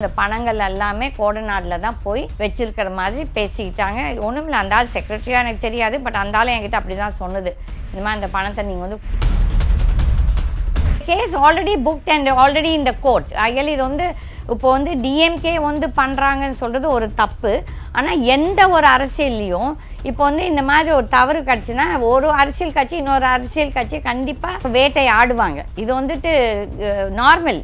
இந்த பணங்கள் எல்லாமே கோடநாடில் தான் போய் வச்சிருக்கிற மாதிரி பேசிக்கிட்டாங்க ஒன்றும் இல்லை அந்த ஆள் செக்ரட்டரியாக எனக்கு தெரியாது பட் அந்த ஆள் என்கிட்ட அப்படி தான் சொன்னது இந்த மாதிரி அந்த பணத்தை நீங்கள் வந்து case already booked and already இந்த கோர்ட் அயல் இது வந்து இப்போ வந்து டிஎம்கே வந்து பண்ணுறாங்கன்னு சொல்கிறது ஒரு தப்பு ஆனால் எந்த ஒரு அரசியல்லையும் இப்போ வந்து இந்த மாதிரி ஒரு தவறு கட்சினா ஒரு அரசியல் கட்சி இன்னொரு அரசியல் கட்சி கண்டிப்பாக வேட்டை ஆடுவாங்க இது வந்துட்டு நார்மல்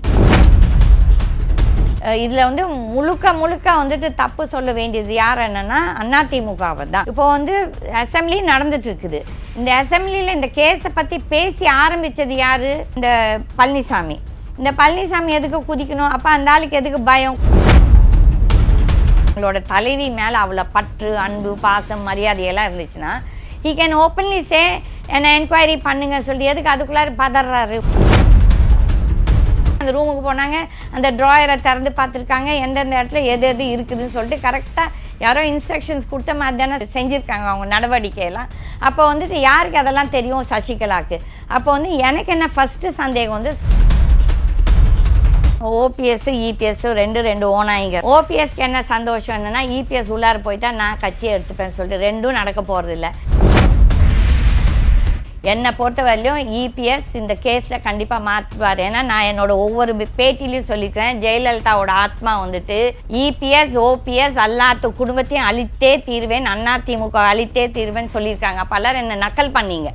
இதில் வந்து முழுக்க முழுக்க வந்துட்டு தப்பு சொல்ல வேண்டியது யார் என்னன்னா அதிமுகவை தான் இப்போ வந்து அசம்பிளி நடந்துட்டு இருக்குது இந்த அசம்பிளியில் இந்த கேஸை பற்றி பேசி ஆரம்பித்தது யார் இந்த பழனிசாமி இந்த பழனிசாமி எதுக்கு குதிக்கணும் அப்போ அந்த ஆளுக்கு எதுக்கு பயம் உங்களோட தலைவி மேலே அவ்வளோ பற்று அன்பு பாசம் மரியாதையெல்லாம் இருந்துச்சுன்னா ஹி கேன் ஓப்பன்லி சே என்னை என்கொயரி பண்ணுங்கன்னு சொல்லி எதுக்கு அதுக்குள்ளார பதறாரு அந்த ரூமுக்கு போனாங்க அந்த ட்ராயரை திறந்து பார்த்துருக்காங்க எந்தெந்த இடத்துல எது எது இருக்குதுன்னு சொல்லிட்டு கரெக்டாக யாரோ இன்ஸ்ட்ரக்ஷன்ஸ் கொடுத்த மாதிரி தானே செஞ்சுருக்காங்க அவங்க நடவடிக்கையெல்லாம் அப்போ வந்துட்டு யாருக்கு அதெல்லாம் தெரியும் சசிகலாவுக்கு அப்போ வந்து எனக்கு என்ன ஃபஸ்ட்டு சந்தேகம் வந்து ஓபிஎஸ் இபிஎஸ் e ரெண்டு ரெண்டு ஓனாயிங்க ஓபிஎஸ்க்கு என்ன சந்தோஷம் என்னன்னா இபிஎஸ் e உள்ளார போயிட்டா நான் கட்சியை எடுத்துப்பேன்னு சொல்லிட்டு ரெண்டும் நடக்க இல்லை என்னை பொறுத்த வரையிலும் இபிஎஸ் e இந்த கேஸில் கண்டிப்பாக மாற்றுவார் ஏன்னா நான் என்னோட ஒவ்வொரு பேட்டிலையும் சொல்லிக்கிறேன் ஜெயலலிதாவோட ஆத்மா வந்துட்டு இபிஎஸ் e ஓபிஎஸ் அல்லாத்து குடும்பத்தையும் அழித்தே தீர்வேன் அண்ணா திமுக அழித்தே தீர்வேன்னு சொல்லியிருக்காங்க பலர் என்னை நக்கல் பண்ணீங்க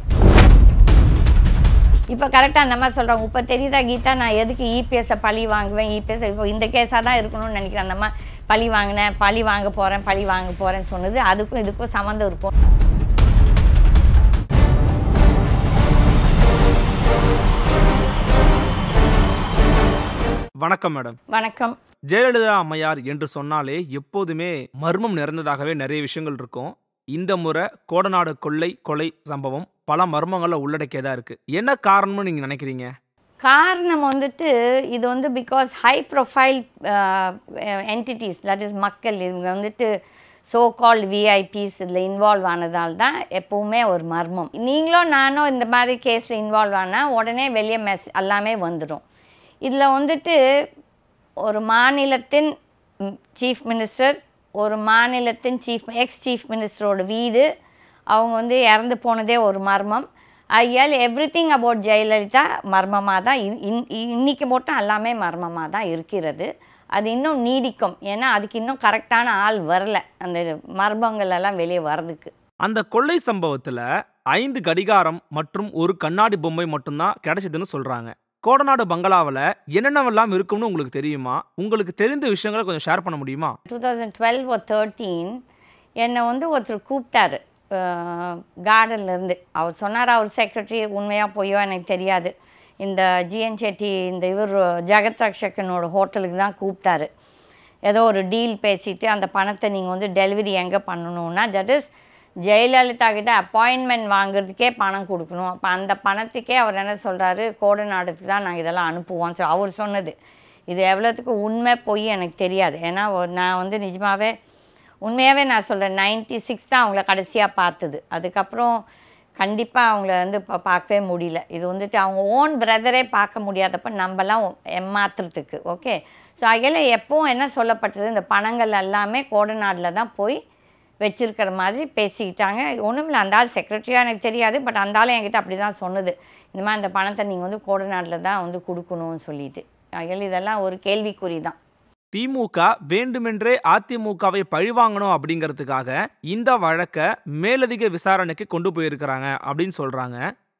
இப்போ கரெக்டாக அந்த மாதிரி சொல்கிறாங்க இப்போ தெரியுதா கீதா நான் எதுக்கு இபிஎஸ்ஸை e பழி வாங்குவேன் இபிஎஸ் இப்போ இந்த கேஸாக தான் இருக்கணும்னு நினைக்கிறேன் அந்த மாதிரி பழி வாங்கினேன் பழி வாங்க போகிறேன் பழி வாங்க போகிறேன்னு சொன்னது அதுக்கும் இதுக்கும் சம்மந்தம் இருக்கும் வணக்கம் மேடம் வணக்கம் ஜெயலலிதா அம்மையார் என்று சொன்னாலே எப்போதுமே மர்மம் நிறைந்ததாகவே நிறைய விஷயங்கள் இருக்கும் இந்த முறை கோடநாடு கொள்ளை கொலை சம்பவம் பல மர்மங்களை உள்ளடக்கியதா இருக்கு என்ன காரணம்னு நீங்க நினைக்கிறீங்க காரணம் வந்துட்டு இது வந்து because high profile entities that is மக்கள் இவங்க வந்துட்டு ஸோ கால் விஐபிஸ் இதில் இன்வால்வ் ஆனதால் தான் எப்போவுமே ஒரு மர்மம் நீங்களும் நானும் இந்த மாதிரி கேஸில் இன்வால்வ் ஆனால் உடனே வெளியே மெஸ் எல்லாமே வந்துடும் இதில் வந்துட்டு ஒரு மாநிலத்தின் சீஃப் மினிஸ்டர் ஒரு மாநிலத்தின் சீஃப் எக்ஸ் சீஃப் மினிஸ்டரோட வீடு அவங்க வந்து இறந்து போனதே ஒரு மர்மம் ஐயால் எவ்ரி திங் அபவுட் ஜெயலலிதா மர்மமாக தான் இன் இன்னைக்கு மட்டும் எல்லாமே மர்மமாக தான் இருக்கிறது அது இன்னும் நீடிக்கும் ஏன்னா அதுக்கு இன்னும் கரெக்டான ஆள் வரல அந்த மர்மங்கள் எல்லாம் வெளியே வர்றதுக்கு அந்த கொள்ளை சம்பவத்தில் ஐந்து கடிகாரம் மற்றும் ஒரு கண்ணாடி பொம்மை மட்டும்தான் கிடைச்சதுன்னு சொல்கிறாங்க கோடநாடு பங்களாவில் என்னென்னவெல்லாம் இருக்கும்னு உங்களுக்கு தெரியுமா உங்களுக்கு தெரிந்த விஷயங்களை கொஞ்சம் ஷேர் பண்ண முடியுமா டூ தௌசண்ட் டுவெல் ஒரு தேர்ட்டீன் என்னை வந்து ஒருத்தர் கூப்பிட்டாரு கார்டன்லேருந்து அவர் சொன்னார் அவர் செக்ரட்டரி உண்மையாக போயோ எனக்கு தெரியாது இந்த ஜிஎன் செட்டி இந்த இவர் ஜெகத் ரக்ஷகனோட ஹோட்டலுக்கு தான் கூப்பிட்டாரு ஏதோ ஒரு டீல் பேசிவிட்டு அந்த பணத்தை நீங்கள் வந்து டெலிவரி எங்கே பண்ணணும்னா தட் இஸ் ஜெயலலிதா கிட்ட அப்பாயின்மெண்ட் வாங்குறதுக்கே பணம் கொடுக்கணும் அப்போ அந்த பணத்துக்கே அவர் என்ன சொல்கிறாரு கோடை நாடுக்கு தான் நாங்கள் இதெல்லாம் அனுப்புவோம் சொல் அவர் சொன்னது இது எவ்வளோத்துக்கு உண்மை போய் எனக்கு தெரியாது ஏன்னா நான் வந்து நிஜமாகவே உண்மையாகவே நான் சொல்கிறேன் நைன்டி சிக்ஸ் தான் அவங்கள கடைசியாக பார்த்தது அதுக்கப்புறம் கண்டிப்பாக அவங்கள வந்து இப்போ பார்க்கவே முடியல இது வந்துட்டு அவங்க ஓன் பிரதரே பார்க்க முடியாதப்ப நம்மலாம் ஏமாத்துறதுக்கு ஓகே ஸோ அதில் எப்போவும் என்ன சொல்லப்பட்டது இந்த பணங்கள் எல்லாமே கோடநாடில் தான் போய் வச்சுருக்கிற மாதிரி பேசிக்கிட்டாங்க ஒன்றுமில்ல அந்த ஆள் செக்ரட்டரியாக எனக்கு தெரியாது பட் அந்த ஆள் என்கிட்ட அப்படி தான் சொன்னது இந்த மாதிரி அந்த பணத்தை நீங்கள் வந்து கோடநாட்டில் தான் வந்து கொடுக்கணும்னு சொல்லிட்டு ஆகையால் இதெல்லாம் ஒரு கேள்விக்குறி தான் திமுக வேண்டுமென்றே அதிமுகவை பழிவாங்கணும் அப்படிங்கிறதுக்காக இந்த வழக்கை மேலதிக விசாரணைக்கு கொண்டு போயிருக்கிறாங்க அப்படின்னு சொல்கிறாங்க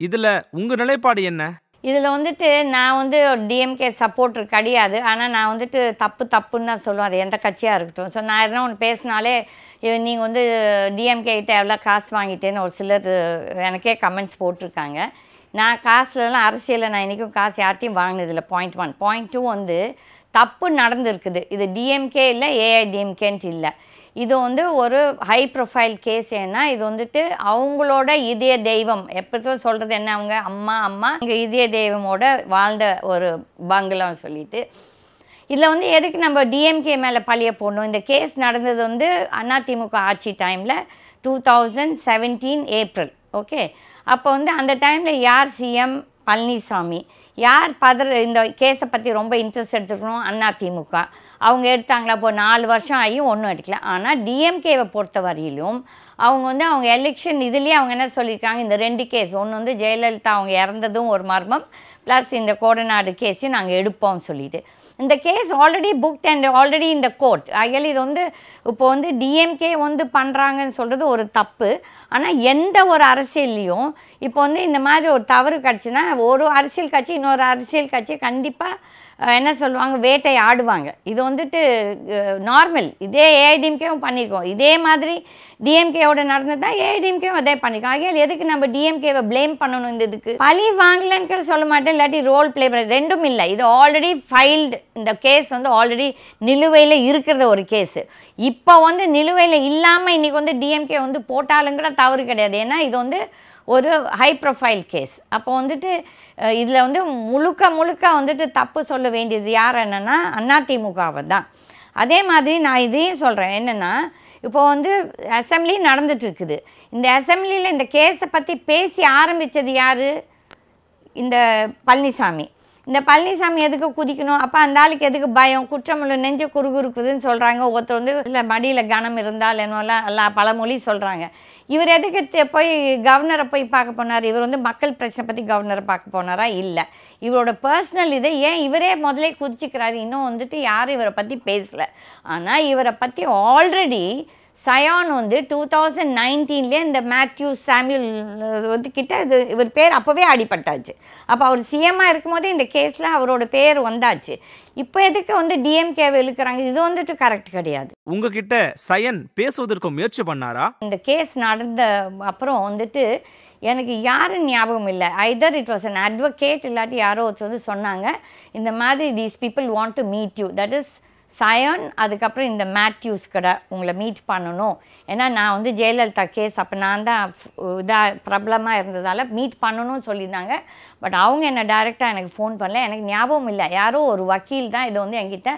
இதில் உங்கள் நிலைப்பாடு என்ன இதில் வந்துட்டு நான் வந்து டிஎம்கே சப்போர்ட்ரு கிடையாது ஆனால் நான் வந்துட்டு தப்பு தப்புன்னு தான் சொல்லுவேன் அது எந்த கட்சியாக இருக்கட்டும் ஸோ நான் எதனா ஒன்று பேசினாலே நீங்கள் வந்து டிஎம்கே கிட்ட எவ்வளோ காசு வாங்கிட்டேன்னு ஒரு சிலர் எனக்கே கமெண்ட்ஸ் போட்டிருக்காங்க நான் காசுலலாம் அரசியலில் நான் இன்றைக்கும் காசு யார்ட்டையும் வாங்கினதில்லை பாயிண்ட் ஒன் பாயிண்ட் டூ வந்து தப்பு நடந்திருக்குது இது டிஎம்கே இல்லை ஏஐடிஎம்கேன்ட்டு இல்லை இது வந்து ஒரு ஹை ப்ரொஃபைல் கேஸ் ஏன்னா இது வந்துட்டு அவங்களோட இதய தெய்வம் எப்போ சொல்கிறது என்ன அவங்க அம்மா அம்மா இங்கே இதய தெய்வமோட வாழ்ந்த ஒரு பங்களாம் சொல்லிட்டு இதில் வந்து எதுக்கு நம்ம டிஎம்கே மேலே பழிய போடணும் இந்த கேஸ் நடந்தது வந்து அதிமுக ஆட்சி டைமில் two thousand seventeen April okay அப்போ வந்து அந்த டைமில் யார் சிஎம் பழனிசாமி யார் பதற இந்த கேஸை பற்றி ரொம்ப இன்ட்ரெஸ்ட் எடுத்துக்கணும் அண்ணா திமுக அவங்க எடுத்தாங்களா இப்போ நாலு வருஷம் ஆகியும் ஒன்றும் எடுக்கல ஆனால் டிஎம்கேவை பொறுத்த வரையிலும் அவங்க வந்து அவங்க எலெக்ஷன் இதுலேயே அவங்க என்ன சொல்லியிருக்காங்க இந்த ரெண்டு கேஸ் ஒன்று வந்து ஜெயலலிதா அவங்க இறந்ததும் ஒரு மர்மம் ப்ளஸ் இந்த கோடநாடு கேஸையும் நாங்கள் எடுப்போம்னு சொல்லிட்டு இந்த case already booked and already இந்த கோர்ட் ஆகையால் இது வந்து இப்போ வந்து டிஎம்கே வந்து பண்ணுறாங்கன்னு சொல்கிறது ஒரு தப்பு ஆனால் எந்த ஒரு அரசியல்லையும் இப்போ வந்து இந்த மாதிரி ஒரு தவறு கட்சினா ஒரு அரசியல் கட்சி இன்னொரு அரசியல் கட்சி கண்டிப்பாக என்ன சொல்லுவாங்க வேட்டை ஆடுவாங்க இது வந்துட்டு நார்மல் இதே ஏஐடிஎம்கேவும் பண்ணியிருக்கோம் இதே மாதிரி டிஎம்கேவோட நடந்தது தான் ஏஐடிஎம்கேவும் அதே பண்ணியிருக்கோம் ஆகியால் எதுக்கு நம்ம டிஎம்கேவை ப்ளேம் பண்ணணும் இந்த இதுக்கு பழி வாங்கலன்னு சொல்ல மாட்டேன் இல்லாட்டி ரோல் ப்ளே பண்ண ரெண்டும் இல்லை இது ஆல்ரெடி ஃபைல்டு இந்த கேஸ் வந்து ஆல்ரெடி நிலுவையில் இருக்கிற ஒரு கேஸு இப்போ வந்து நிலுவையில் இல்லாமல் இன்றைக்கி வந்து டிஎம்கே வந்து போட்டாலும் கூட தவறு கிடையாது ஏன்னா இது வந்து ஒரு ஹை ப்ரொஃபைல் கேஸ் அப்போ வந்துட்டு இதில் வந்து முழுக்க முழுக்க வந்துட்டு தப்பு சொல்ல வேண்டியது யார் என்னென்னா அதிமுகவை தான் அதே மாதிரி நான் இதையும் சொல்கிறேன் என்னென்னா இப்போ வந்து அசம்பிளி நடந்துட்டுருக்குது இந்த அசம்பிளியில் இந்த கேஸை பற்றி பேசி ஆரம்பித்தது யார் இந்த பழனிசாமி இந்த பழனிசாமி எதுக்கு குதிக்கணும் அப்போ அந்த ஆளுக்கு எதுக்கு பயம் குற்றமுள்ள நெஞ்ச குறுகுறுக்குதுன்னு சொல்கிறாங்க ஒருத்தர் வந்து இல்லை மடியில் கனம் இருந்தால் என்னோலாம் எல்லாம் பழமொழி சொல்கிறாங்க இவர் எதுக்கு போய் கவர்னரை போய் பார்க்க போனார் இவர் வந்து மக்கள் பிரச்சனை பற்றி கவர்னரை பார்க்க போனாரா இல்லை இவரோட பர்சனல் இதை ஏன் இவரே முதலே குதிச்சுக்கிறாரு இன்னும் வந்துட்டு யாரும் இவரை பற்றி பேசலை ஆனால் இவரை பற்றி ஆல்ரெடி சயான் வந்து டூ தௌசண்ட் நைன்டீன்லேயே இந்த மேத்யூ சாமியூல் வந்து கிட்ட இது இவர் பேர் அப்போவே அடிபட்டாச்சு அப்போ அவர் சிஎம்மாக இருக்கும்போதே இந்த கேஸில் அவரோட பேர் வந்தாச்சு இப்போ எதுக்கு வந்து டிஎம்கேவை இழுக்கிறாங்க இது வந்துட்டு கரெக்ட் கிடையாது உங்ககிட்ட சயன் பேசுவதற்கு முயற்சி பண்ணாரா இந்த கேஸ் நடந்த அப்புறம் வந்துட்டு எனக்கு யாரும் ஞாபகம் இல்லை either it was an advocate இல்லாட்டி யாரோ ஒருத்தர் வந்து சொன்னாங்க இந்த மாதிரி these people want to meet you that is Sayan அதுக்கப்புறம் இந்த மேத்யூஸ் கடை உங்களை மீட் பண்ணணும் ஏன்னா நான் வந்து ஜெயலலிதா கேஸ் அப்போ நான் தான் இதாக பிரபலமாக இருந்ததால் மீட் பண்ணணும்னு சொல்லியிருந்தாங்க பட் அவங்க என்னை டைரெக்டாக எனக்கு ஃபோன் பண்ணல எனக்கு ஞாபகம் இல்லை யாரோ ஒரு வக்கீல் தான் இதை வந்து என்கிட்ட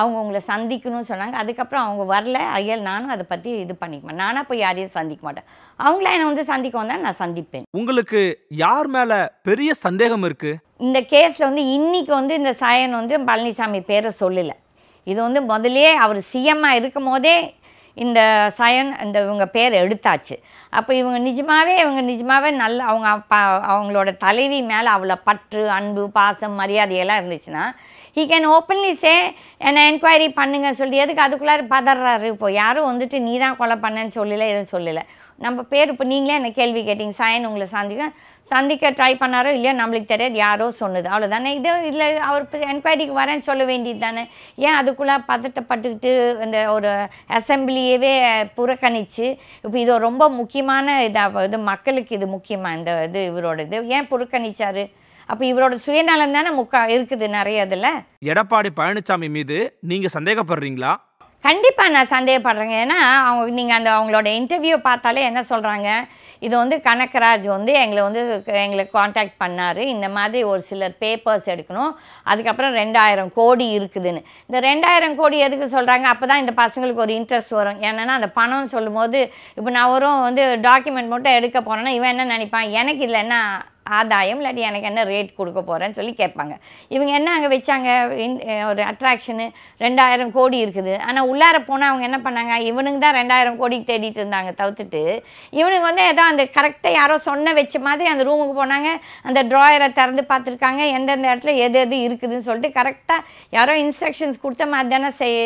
அவங்க உங்களை சந்திக்கணும்னு சொன்னாங்க அதுக்கப்புறம் அவங்க வரல ஐயல் நானும் அதை பற்றி இது பண்ணிக்க மாட்டேன் நானாக போய் யாரையும் சந்திக்க மாட்டேன் அவங்கள என்னை வந்து சந்திக்க வந்தால் நான் சந்திப்பேன் உங்களுக்கு யார் மேலே பெரிய சந்தேகம் இருக்குது இந்த கேஸில் வந்து இன்றைக்கி வந்து இந்த சாயன் வந்து பழனிசாமி பேரை சொல்லலை இது வந்து முதலே அவர் சிஎம்மாக இருக்கும் போதே இந்த சயன் இந்த இவங்க பேர் எடுத்தாச்சு அப்போ இவங்க நிஜமாகவே இவங்க நிஜமாகவே நல்ல அவங்க அப்பா அவங்களோட தலைவி மேலே அவ்வளோ பற்று அன்பு பாசம் மரியாதையெல்லாம் இருந்துச்சுன்னா ஹீ கேன் ஓப்பன்லி சே என்னை என்கொயரி பண்ணுங்கன்னு சொல்லி எதுக்கு அதுக்குள்ளே பதறாரு இப்போ யாரும் வந்துட்டு நீ தான் கொலை பண்ணேன்னு சொல்லலை எதுவும் சொல்லலை நம்ம பேர் இப்போ நீங்களே என்னை கேள்வி கேட்டிங்க சயன் உங்களை சந்திக்க சந்திக்க ட்ரை பண்ணாரோ இல்லையா நம்மளுக்கு தெரியாது யாரோ சொன்னது அவ்வளோதானே இது இல்லை அவர் என்கொயரிக்கு வரேன்னு சொல்ல வேண்டியது தானே ஏன் அதுக்குள்ளே பதட்டப்பட்டுக்கிட்டு இந்த ஒரு அசம்பிளியவே புறக்கணித்து இப்போ இது ரொம்ப முக்கியமான இதாக இது மக்களுக்கு இது முக்கியமாக இந்த இது இவரோட இது ஏன் புறக்கணித்தார் அப்போ இவரோட சுயநலம் தானே முக்கா இருக்குது நிறைய இதில் எடப்பாடி பழனிசாமி மீது நீங்கள் சந்தேகப்படுறீங்களா கண்டிப்பாக நான் சந்தேகப்படுறேங்க ஏன்னா அவங்க நீங்கள் அந்த அவங்களோட இன்டர்வியூ பார்த்தாலே என்ன சொல்கிறாங்க இது வந்து கனகராஜ் வந்து எங்களை வந்து எங்களை காண்டாக்ட் பண்ணார் இந்த மாதிரி ஒரு சிலர் பேப்பர்ஸ் எடுக்கணும் அதுக்கப்புறம் ரெண்டாயிரம் கோடி இருக்குதுன்னு இந்த ரெண்டாயிரம் கோடி எதுக்கு சொல்கிறாங்க அப்போ தான் இந்த பசங்களுக்கு ஒரு இன்ட்ரெஸ்ட் வரும் ஏன்னா அந்த பணம் சொல்லும்போது இப்போ நான் வரும் வந்து டாக்குமெண்ட் மட்டும் எடுக்க போகிறேன்னா இவன் என்ன நினைப்பான் எனக்கு இல்லைன்னா ஆதாயம் இல்லாட்டி எனக்கு என்ன ரேட் கொடுக்க போகிறேன்னு சொல்லி கேட்பாங்க இவங்க என்ன அங்கே வச்சாங்க ஒரு அட்ராக்ஷனு ரெண்டாயிரம் கோடி இருக்குது ஆனால் உள்ளார போனால் அவங்க என்ன பண்ணாங்க இவனுங்க தான் ரெண்டாயிரம் கோடிக்கு தேடிட்டு இருந்தாங்க தவிர்த்துட்டு இவனுக்கு வந்து ஏதோ அந்த கரெக்டாக யாரோ சொன்ன வச்ச மாதிரி அந்த ரூமுக்கு போனாங்க அந்த ட்ராயரை திறந்து பார்த்துருக்காங்க எந்தெந்த இடத்துல எது எது இருக்குதுன்னு சொல்லிட்டு கரெக்டாக யாரோ இன்ஸ்ட்ரக்ஷன்ஸ் கொடுத்த மாதிரி தானே செய்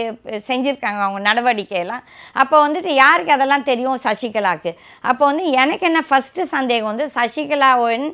செஞ்சுருக்காங்க அவங்க நடவடிக்கையெல்லாம் அப்போ வந்துட்டு யாருக்கு அதெல்லாம் தெரியும் சசிகலாவுக்கு அப்போ வந்து எனக்கு என்ன ஃபஸ்ட்டு சந்தேகம் வந்து சசிகலாவின்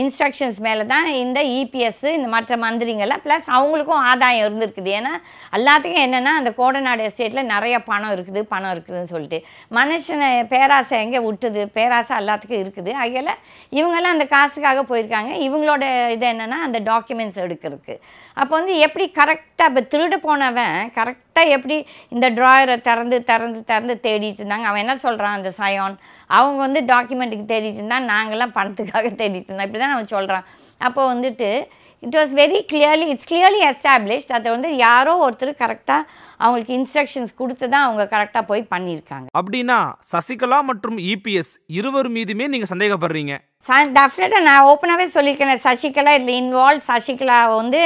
இன்ஸ்ட்ரக்ஷன்ஸ் மேலே தான் இந்த இபிஎஸ் e இந்த மற்ற மந்திரிங்கள்லாம் ப்ளஸ் அவங்களுக்கும் ஆதாயம் இருந்திருக்குது ஏன்னா எல்லாத்துக்கும் என்னென்னா அந்த கோடநாடு எஸ்டேட்டில் நிறைய பணம் இருக்குது பணம் இருக்குதுன்னு சொல்லிட்டு மனுஷனை பேராசை எங்கே விட்டுது பேராசை எல்லாத்துக்கும் இருக்குது அதில் இவங்கெல்லாம் அந்த காசுக்காக போயிருக்காங்க இவங்களோட இது என்னென்னா அந்த டாக்குமெண்ட்ஸ் எடுக்கிறதுக்கு அப்போ வந்து எப்படி கரெக்டாக இப்போ திருடு போனவன் கரெக்ட் கரெக்டாக எப்படி இந்த ட்ராயரை திறந்து திறந்து திறந்து தேடிட்டு இருந்தாங்க அவன் என்ன சொல்கிறான் அந்த சயோன் அவங்க வந்து டாக்குமெண்ட்டுக்கு தேடிட்டு இருந்தான் நாங்களாம் பணத்துக்காக தேடிட்டு இருந்தோம் இப்படி தான் அவன் சொல்கிறான் அப்போ வந்துட்டு it was very clearly it's clearly established அதை வந்து யாரோ ஒருத்தர் கரெக்டாக அவங்களுக்கு இன்ஸ்ட்ரக்ஷன்ஸ் கொடுத்து தான் அவங்க கரெக்டாக போய் பண்ணியிருக்காங்க அப்படின்னா சசிகலா மற்றும் இபிஎஸ் e இருவர் மீதுமே நீங்கள் சந்தேகப்படுறீங்க டெஃபினட்டாக நான் ஓப்பனாகவே சொல்லியிருக்கேன் சசிகலா இதில் இன்வால்வ் சசிகலா வந்து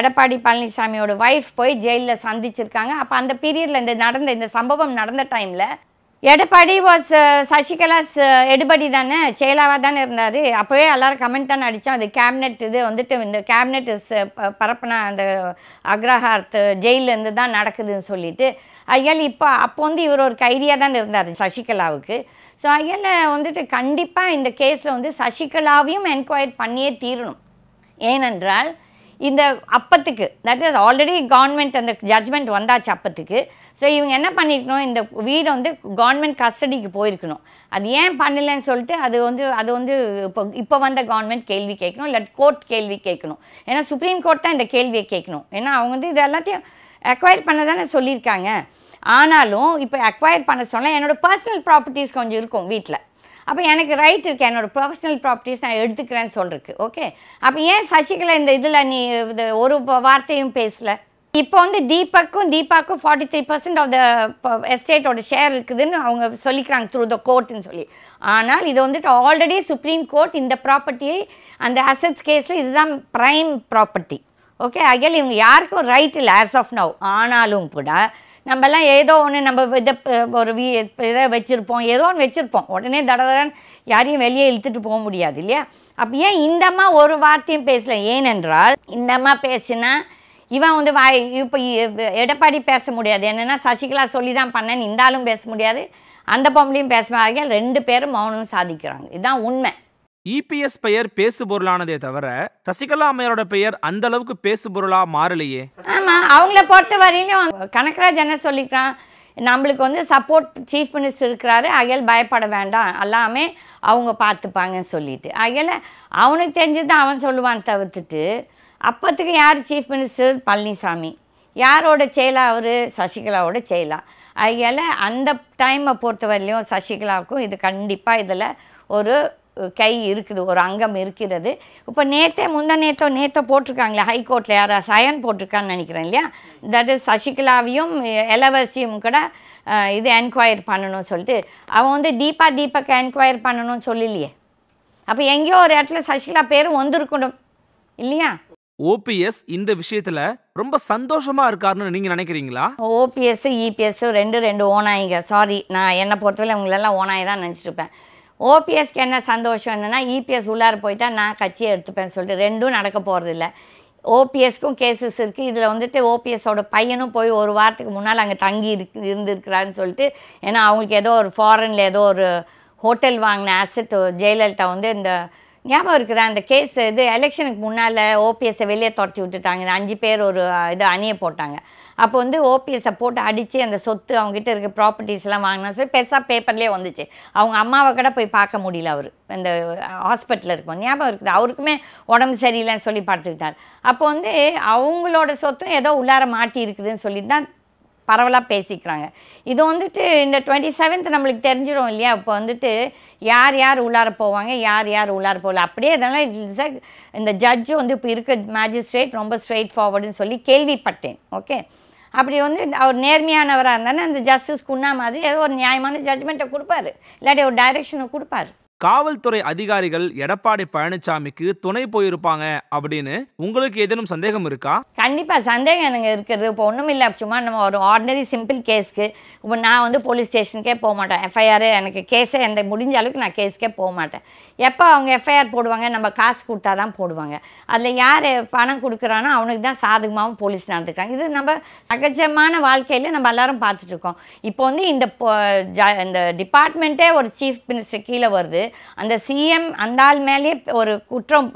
எடப்பாடி பழனிசாமியோட ஒய்ஃப் போய் ஜெயிலில் சந்திச்சிருக்காங்க அப்போ அந்த பீரியடில் இந்த நடந்த இந்த சம்பவம் நடந்த டைமில் Edappadi was uh, Sasikala uh, எடுபடி தானே செயலாவாக தானே இருந்தார் அப்போவே எல்லோரும் கமெண்ட் தானே அடித்தோம் அது கேபினெட் இது வந்துட்டு இந்த கேபினெட் uh, இஸ் பரப்புனா அந்த அக்ரஹார்த்து ஜெயிலேருந்து தான் நடக்குதுன்னு சொல்லிட்டு ஐயால் இப்போ அப்போ வந்து இவர் ஒரு கைதியாக தானே இருந்தார் சசிகலாவுக்கு ஸோ ஐயால் வந்துட்டு கண்டிப்பாக இந்த கேஸில் வந்து சசிகலாவையும் என்கொயர் பண்ணியே தீரணும் ஏனென்றால் இந்த அப்பத்துக்கு தட் இஸ் ஆல்ரெடி கவர்மெண்ட் அந்த ஜட்மெண்ட் வந்தாச்சு அப்பத்துக்கு ஸோ இவங்க என்ன பண்ணியிருக்கணும் இந்த வீடை வந்து கவர்மெண்ட் கஸ்டடிக்கு போயிருக்கணும் அது ஏன் பண்ணலன்னு சொல்லிட்டு அது வந்து அது வந்து இப்போ இப்போ வந்த கவர்மெண்ட் கேள்வி கேட்கணும் இல்லை கோர்ட் கேள்வி கேட்கணும் ஏன்னா சுப்ரீம் கோர்ட் தான் இந்த கேள்வியை கேட்கணும் ஏன்னா அவங்க வந்து இது எல்லாத்தையும் அக்வயர் பண்ண தானே சொல்லியிருக்காங்க ஆனாலும் இப்போ அக்வயர் பண்ண சொன்னால் என்னோடய பர்சனல் ப்ராப்பர்ட்டிஸ் கொஞ்சம் இருக்கும் வீட்டில் அப்போ எனக்கு ரைட் இருக்குது என்னோடய ப்ரொஃபஷனல் ப்ராப்பர்ட்டிஸ் நான் எடுத்துக்கிறேன்னு சொல்கிறதுக்கு ஓகே அப்போ ஏன் சசிகலா இந்த இதில் நீ ஒரு வார்த்தையும் பேசலை இப்போ வந்து தீபக்கும் தீபாக்கும் forty three percent of the எஸ்டேட்டோட ஷேர் இருக்குதுன்னு அவங்க சொல்லிக்கிறாங்க த்ரூ த கோர்ட்னு சொல்லி ஆனால் இது வந்துட்டு ஆல்ரெடி சுப்ரீம் கோர்ட் இந்த ப்ராப்பர்ட்டியை அந்த அசட்ஸ் கேஸில் இதுதான் ப்ரைம் ப்ராப்பர்ட்டி ஓகே அகேல் இவங்க யாருக்கும் ரைட் இல்லை ஆஸ் ஆஃப் நவ் ஆனாலும் கூட நம்மலாம் ஏதோ ஒன்று நம்ம இதை ஒரு வி இதை வச்சுருப்போம் ஏதோ ஒன்று வச்சுருப்போம் உடனே தடதடன் யாரையும் வெளியே இழுத்துட்டு போக முடியாது இல்லையா அப்போ ஏன் இந்தம்மா ஒரு வார்த்தையும் பேசலை ஏனென்றால் இந்தம்மா பேசுனா இவன் வந்து வாய் இப்போ எடப்பாடி பேச முடியாது என்னென்னா சசிகலா சொல்லி தான் பண்ணேன்னு இந்தாலும் பேச முடியாது அந்த பொம்பளையும் பேச முடியாது ரெண்டு பேரும் மௌனம் சாதிக்கிறாங்க இதுதான் உண்மை இபிஎஸ் பெயர் பேசு பொருளானதே தவிர சசிகலா அம்மையாரோட பெயர் அந்த அளவுக்கு பேசு பொருளா மாறலையே ஆமா அவங்கள பொறுத்த வரையிலும் கனகராஜ் என்ன சொல்லிக்கிறான் நம்மளுக்கு வந்து சப்போர்ட் சீஃப் மினிஸ்டர் இருக்கிறாரு அயல் பயப்பட வேண்டாம் எல்லாமே அவங்க பார்த்துப்பாங்கன்னு சொல்லிட்டு அயல அவனுக்கு தெரிஞ்சது அவன் சொல்லுவான் தவிர்த்துட்டு அப்போத்துக்கு யார் சீஃப் மினிஸ்டர் பழனிசாமி யாரோட செயலா அவர் சசிகலாவோட செயலா அதில் அந்த டைமை பொறுத்த பொறுத்தவரையிலையும் சசிகலாவுக்கும் இது கண்டிப்பாக இதில் ஒரு கை இருக்குது ஒரு அங்கம் இருக்கிறது இப்போ நேற்றே முந்த நேற்றோ நேத்தோ போட்டிருக்காங்களே ஹைகோர்ட்டில் யாரா சயன் போட்டிருக்கான்னு நினைக்கிறேன் இல்லையா தட் இஸ் சசிகலாவையும் எலவரசியும் கூட இது என்கொயர் பண்ணணும்னு சொல்லிட்டு அவன் வந்து தீபா தீபக் என்கொயர் பண்ணணும்னு சொல்லலையே அப்போ எங்கேயோ ஒரு இடத்துல சசிகலா பேரும் வந்திருக்கணும் இல்லையா ஓபிஎஸ் இந்த விஷயத்துல ரொம்ப சந்தோஷமா இருக்காருன்னு நீங்க நினைக்கிறீங்களா ஓபிஎஸ் இபிஎஸ் ரெண்டு ரெண்டு ஓனாயிங்க சாரி நான் என்னை பொறுத்தவரை இவங்களெல்லாம் ஓனாய் தான் நினச்சிருப்பேன் ஓபிஎஸ்க்கு என்ன சந்தோஷம் என்னென்னா இபிஎஸ் உள்ளார போயிட்டா நான் கட்சியை எடுத்துப்பேன் சொல்லிட்டு ரெண்டும் நடக்க போகிறதில்ல ஓபிஎஸ்க்கும் கேசஸ் இருக்குது இதில் வந்துட்டு ஓபிஎஸோட பையனும் போய் ஒரு வாரத்துக்கு முன்னால் அங்கே தங்கி இருக்கு இருந்திருக்கிறான்னு சொல்லிட்டு ஏன்னா அவங்களுக்கு ஏதோ ஒரு ஃபாரினில் ஏதோ ஒரு ஹோட்டல் வாங்கின ஆசட் ஜெயலலிதா வந்து இந்த ஞாபகம் இருக்குதா அந்த கேஸ் இது எலெக்ஷனுக்கு முன்னால் ஓபிஎஸ்ஸை வெளியே துரத்தி விட்டுட்டாங்க அஞ்சு பேர் ஒரு இது அணியை போட்டாங்க அப்போ வந்து ஓபிஎஸ்ஸை போட்டு அடித்து அந்த சொத்து அவங்ககிட்ட இருக்க ப்ராப்பர்ட்டிஸ்லாம் வாங்கினா சொல்லி பெருசாக பேப்பர்லேயே வந்துச்சு அவங்க அம்மாவை கூட போய் பார்க்க முடியல அவர் இந்த ஹாஸ்பிட்டலில் இருக்கும் ஞாபகம் இருக்குது அவருக்குமே உடம்பு சரியில்லைன்னு சொல்லி பார்த்துக்கிட்டார் அப்போ வந்து அவங்களோட சொத்தும் ஏதோ உள்ளார மாட்டி இருக்குதுன்னு சொல்லி தான் பரவலாக பேசிக்கிறாங்க இது வந்துட்டு இந்த டுவெண்ட்டி செவன்த் நம்மளுக்கு தெரிஞ்சிடும் இல்லையா இப்போ வந்துட்டு யார் யார் உள்ளார போவாங்க யார் யார் உள்ளார போகல அப்படியே இதெல்லாம் இந்த ஜட்ஜு வந்து இப்போ இருக்கிற மேஜிஸ்ட்ரேட் ரொம்ப ஸ்ட்ரெயிட் ஃபார்வர்டுன்னு சொல்லி கேள்விப்பட்டேன் ஓகே அப்படி வந்து அவர் நேர்மையானவராக இருந்தாலும் அந்த ஜஸ்டிஸ் குன்னா மாதிரி ஏதோ ஒரு நியாயமான ஜட்ஜ்மெண்ட்டை கொடுப்பாரு இல்லாட்டி ஒரு டைரெக்ஷனை கொடுப்பாரு காவல்துறை அதிகாரிகள் எடப்பாடி பழனிசாமிக்கு துணை போயிருப்பாங்க அப்படின்னு உங்களுக்கு ஏதேனும் சந்தேகம் இருக்கா கண்டிப்பாக சந்தேகம் எனக்கு இருக்கிறது இப்போ ஒன்றும் இல்லை சும்மா நம்ம ஒரு ஆர்டினரி சிம்பிள் கேஸ்க்கு இப்போ நான் வந்து போலீஸ் ஸ்டேஷனுக்கே போக மாட்டேன் எஃப்ஐஆர் எனக்கு கேஸே எந்த முடிஞ்ச அளவுக்கு நான் கேஸுக்கே போக மாட்டேன் எப்போ அவங்க எஃப்ஐஆர் போடுவாங்க நம்ம காசு கொடுத்தா தான் போடுவாங்க அதில் யார் பணம் கொடுக்குறானோ அவனுக்கு தான் சாதகமாகவும் போலீஸ் நடந்துட்டாங்க இது நம்ம சகஜமான வாழ்க்கையில் நம்ம எல்லாரும் பார்த்துட்ருக்கோம் இப்போ வந்து இந்த இந்த டிபார்ட்மெண்ட்டே ஒரு சீஃப் மினிஸ்டர் கீழே வருது அந்த சிஎம் அந்த ஆள் மேலேயே ஒரு குற்றம்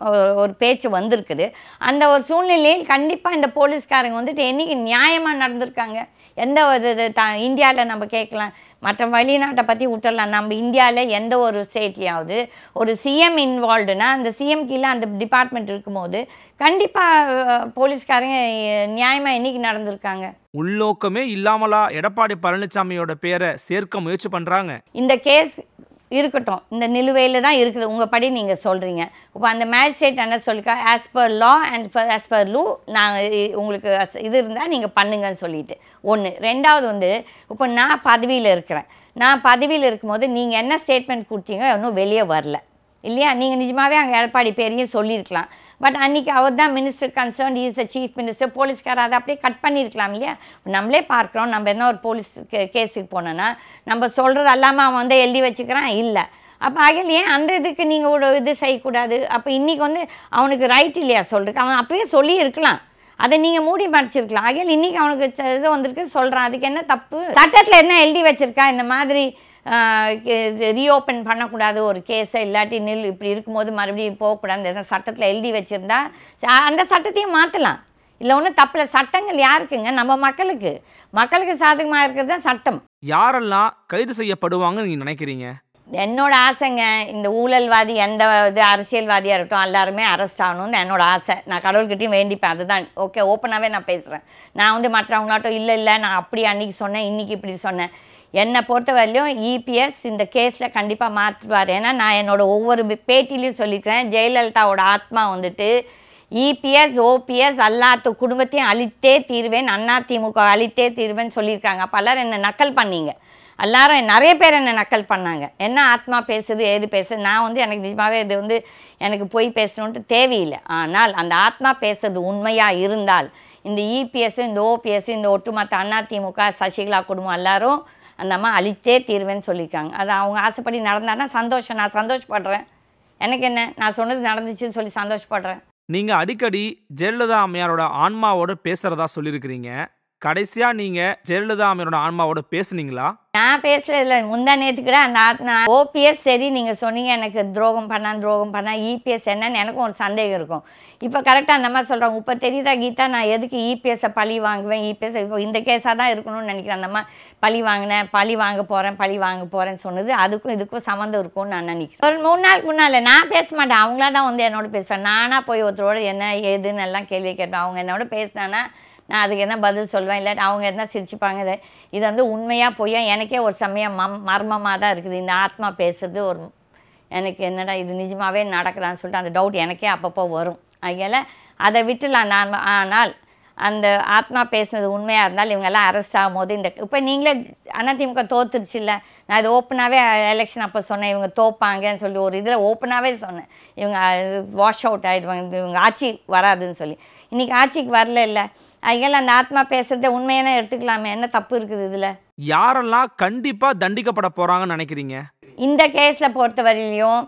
ஒரு பேச்சு வந்திருக்குது அந்த ஒரு சூழ்நிலையில் கண்டிப்பாக இந்த போலீஸ்காரங்க வந்துட்டு என்றைக்கு நியாயமாக நடந்திருக்காங்க எந்த ஒரு இது த இந்தியாவில் நம்ம கேட்கலாம் மற்ற வெளிநாட்டை பற்றி விட்டுடலாம் நம்ம இந்தியாவில் எந்த ஒரு ஸ்டேட்லேயாவது ஒரு சிஎம் இன்வால்வ்டுனா அந்த சிஎம் கீழே அந்த டிபார்ட்மெண்ட் இருக்கும்போது கண்டிப்பாக போலீஸ்காரங்க நியாயமாக என்றைக்கு நடந்திருக்காங்க உள்நோக்கமே இல்லாமலா எடப்பாடி பழனிசாமியோட பேரை சேர்க்க முயற்சி பண்ணுறாங்க இந்த கேஸ் இருக்கட்டும் இந்த நிலுவையில் தான் இருக்குது உங்கள் படி நீங்கள் சொல்கிறீங்க இப்போ அந்த மேஜிஸ்ட்ரேட் என்ன சொல்லிக்கா as per law and per as per law நாங்கள் உங்களுக்கு இது இருந்தால் நீங்கள் பண்ணுங்கன்னு சொல்லிட்டு ஒன்று ரெண்டாவது வந்து இப்போ நான் பதவியில் இருக்கிறேன் நான் பதவியில் இருக்கும்போது நீங்கள் என்ன ஸ்டேட்மெண்ட் கொடுத்தீங்க இன்னும் வெளியே வரல இல்லையா நீங்கள் நிஜமாகவே அங்கே எடப்பாடி பேரையும் சொல்லியிருக்கலாம் பட் அன்றைக்கி அவர் தான் minister concern is a chief minister போலீஸ்கார் அதை அப்படியே கட் பண்ணியிருக்கலாம் இல்லையா நம்மளே பார்க்குறோம் நம்ம என்ன ஒரு போலீஸ் கே கேஸுக்கு போனோன்னா நம்ம சொல்கிறது எல்லாமே அவன் வந்து எழுதி வச்சுக்கிறான் இல்லை அப்போ அகில் ஏன் அந்த இதுக்கு நீங்கள் ஒரு இது செய்யக்கூடாது அப்போ இன்றைக்கி வந்து அவனுக்கு ரைட் இல்லையா சொல்கிறதுக்கு அவன் அப்பயே சொல்லியிருக்கலாம் அதை நீங்கள் மூடி மறைச்சிருக்கலாம் அகில் இன்றைக்கி அவனுக்கு இது வந்திருக்கு சொல்கிறான் அதுக்கு என்ன தப்பு சட்டத்தில் என்ன எழுதி வச்சுருக்கா இந்த மாதிரி ரீஓப்பன் பண்ணக்கூடாது ஒரு கேஸை இல்லாட்டி நில் இப்படி இருக்கும்போது மறுபடியும் போகக்கூடாது சட்டத்தில் எழுதி வச்சுருந்தா அந்த சட்டத்தையும் மாற்றலாம் இல்லை ஒன்றும் தப்பில் சட்டங்கள் யாருக்குங்க நம்ம மக்களுக்கு மக்களுக்கு சாதகமாக இருக்கிறது தான் சட்டம் யாரெல்லாம் கைது செய்யப்படுவாங்கன்னு நீங்கள் நினைக்கிறீங்க என்னோட ஆசைங்க இந்த ஊழல்வாதி எந்த இது அரசியல்வாதியாக இருக்கட்டும் எல்லாருமே அரெஸ்ட் ஆகணும்னு என்னோட ஆசை நான் கடவுள்கிட்டையும் வேண்டிப்பேன் அதுதான் ஓகே ஓப்பனாகவே நான் பேசுகிறேன் நான் வந்து மற்றவங்களாட்டும் இல்லை இல்லை நான் அப்படி அன்றைக்கி சொன்னேன் இன்றைக்கி இப்படி சொன்னேன் என்னை பொறுத்த வரையிலும் இபிஎஸ் e இந்த கேஸில் கண்டிப்பாக மாற்றுவார் ஏன்னா நான் என்னோடய ஒவ்வொரு பேட்டிலையும் சொல்லியிருக்கிறேன் ஜெயலலிதாவோட ஆத்மா வந்துட்டு இபிஎஸ் e ஓபிஎஸ் அல்லாத்து குடும்பத்தையும் அழித்தே தீர்வேன் அண்ணா திமுக அழித்தே தீர்வேன்னு சொல்லியிருக்காங்க பலர் என்னை நக்கல் பண்ணீங்க எல்லாரும் நிறைய பேர் என்னை நக்கல் பண்ணாங்க என்ன ஆத்மா பேசுது ஏது பேசுது நான் வந்து எனக்கு நிஜமாகவே இது வந்து எனக்கு போய் பேசணுன்ட்டு தேவையில்லை ஆனால் அந்த ஆத்மா பேசுறது உண்மையாக இருந்தால் இந்த இபிஎஸ் e இந்த ஓபிஎஸ் இந்த ஒட்டுமொத்த அதிமுக சசிகலா குடும்பம் எல்லாரும் அந்த அம்மா அழித்தே தீர்வேன்னு சொல்லியிருக்காங்க அது அவங்க ஆசைப்படி நடந்தான்னா சந்தோஷம் நான் சந்தோஷப்படுறேன் எனக்கு என்ன நான் சொன்னது நடந்துச்சுன்னு சொல்லி சந்தோஷப்படுறேன் நீங்கள் அடிக்கடி ஜெயலலிதா அம்மையாரோட ஆன்மாவோட பேசுகிறதா சொல்லியிருக்கிறீங்க கடைசியா நீங்க ஜெயலலிதா அம்மையோட ஆன்மாவோட பேசுனீங்களா நான் பேசல இல்ல முந்தா நேற்றுக்கிட அந்த ஆத்மா ஓபிஎஸ் சரி நீங்கள் சொன்னீங்க எனக்கு துரோகம் பண்ணா துரோகம் பண்ணா இபிஎஸ் என்னன்னு எனக்கும் ஒரு சந்தேகம் இருக்கும் இப்போ கரெக்டாக அந்த மாதிரி சொல்கிறாங்க இப்போ தெரியுதா கீதா நான் எதுக்கு இபிஎஸ் பழி வாங்குவேன் இபிஎஸ் இப்போ இந்த கேஸாக தான் இருக்கணும்னு நினைக்கிறேன் அந்த மாதிரி பழி வாங்கினேன் பழி வாங்க போகிறேன் பழி வாங்க போகிறேன்னு சொன்னது அதுக்கும் இதுக்கும் சம்மந்தம் இருக்கும்னு நான் நினைக்கிறேன் ஒரு மூணு நாளுக்கு முன்னால் நான் பேச மாட்டேன் அவங்களா தான் வந்து என்னோட பேசுவேன் நானா போய் ஒருத்தரோட என்ன ஏதுன்னு எல்லாம் கேள்வி கேட்பேன் அவங்க என்னோட பேசினான்னா நான் அதுக்கு என்ன பதில் சொல்வேன் இல்லை அவங்க என்ன சிரிச்சுப்பாங்க இது வந்து உண்மையாக பொய்யா எனக்கே ஒரு சமயம் மம் மர்மமாக தான் இருக்குது இந்த ஆத்மா பேசுறது ஒரு எனக்கு என்னடா இது நிஜமாகவே நடக்குதான்னு சொல்லிட்டு அந்த டவுட் எனக்கே அப்பப்போ வரும் அதனால் அதை விட்டுலாம் நான் ஆனால் அந்த ஆத்மா பேசுனது உண்மையாக இருந்தால் இவங்கெல்லாம் அரெஸ்ட் ஆகும் போது இந்த இப்போ நீங்களே அதிமுக தோத்துருச்சு இல்லை நான் இது ஓப்பனாகவே எலெக்ஷன் அப்போ சொன்னேன் இவங்க தோப்பாங்கன்னு சொல்லி ஒரு இதில் ஓப்பனாகவே சொன்னேன் இவங்க வாஷ் அவுட் ஆகிடுவாங்க இவங்க ஆட்சி வராதுன்னு சொல்லி இன்றைக்கி ஆட்சிக்கு வரல இல்லை ஐயா அந்த ஆத்மா பேசுறதை உண்மையான எடுத்துக்கலாமே என்ன தப்பு இருக்குது இதில் யாரெல்லாம் கண்டிப்பாக தண்டிக்கப்பட போகிறாங்கன்னு நினைக்கிறீங்க இந்த கேஸில் பொறுத்தவரையிலையும்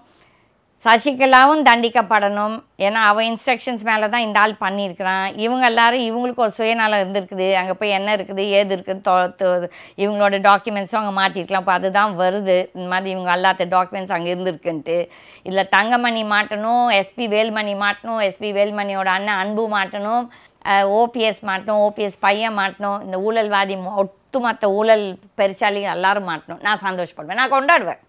சசிகலாவும் தண்டிக்கப்படணும் ஏன்னா அவள் இன்ஸ்ட்ரக்ஷன்ஸ் மேலே தான் இந்த ஆள் பண்ணியிருக்கிறான் இவங்க எல்லாரும் இவங்களுக்கு ஒரு சுயநலம் இருந்திருக்குது அங்கே போய் என்ன இருக்குது ஏது இருக்குது இவங்களோட டாக்குமெண்ட்ஸும் அங்கே மாட்டிருக்கலாம் இப்போ அதுதான் வருது இந்த மாதிரி இவங்க எல்லாத்த டாக்குமெண்ட்ஸ் அங்கே இருந்திருக்குன்ட்டு இல்லை தங்கமணி மாட்டணும் எஸ்பி வேல்மணி மாட்டணும் எஸ்பி வேல்மணியோட அண்ணன் அன்பு மாட்டணும் ஓபிஎஸ் மாட்டணும் ஓபிஎஸ் பையன் மாட்டணும் இந்த ஊழல்வாதி ஒட்டுமொத்த ஊழல் பெருசாலையும் எல்லாரும் மாட்டணும் நான் சந்தோஷப்படுவேன் நான் கொண்டாடுவேன்